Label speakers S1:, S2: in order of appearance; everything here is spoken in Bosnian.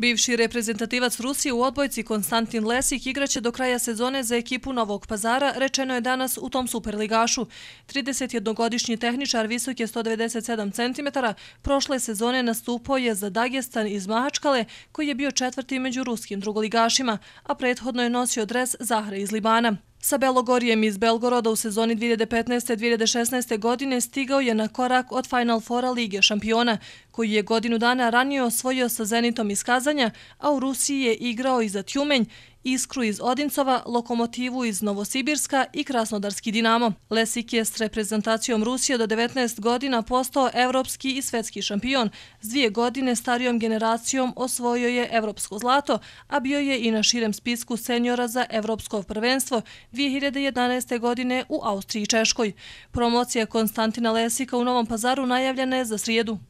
S1: Bivši reprezentativac Rusije u odbojci Konstantin Lesik igraće do kraja sezone za ekipu Novog pazara, rečeno je danas u tom superligašu. 31-godišnji tehničar visok je 197 cm prošle sezone nastupo je za Dagestan iz Mahačkale, koji je bio četvrti među ruskim drugoligašima, a prethodno je nosio dres Zahre iz Libana. Sa Belogorijem iz Belgoroda u sezoni 2015-2016. godine stigao je na korak od Final Fora Lige šampiona, koji je godinu dana ranio osvojio sa Zenitom iz Kazanja, a u Rusiji je igrao i za Tjumenj, Iskru iz Odincova, Lokomotivu iz Novosibirska i Krasnodarski Dinamo. Lesik je s reprezentacijom Rusije do 19 godina postao evropski i svetski šampion. S dvije godine starijom generacijom osvojio je evropsko zlato, a bio je i na širem spisku senjora za evropsko prvenstvo 2011. godine u Austriji i Češkoj. Promocija Konstantina Lesika u Novom pazaru najavljena je za srijedu.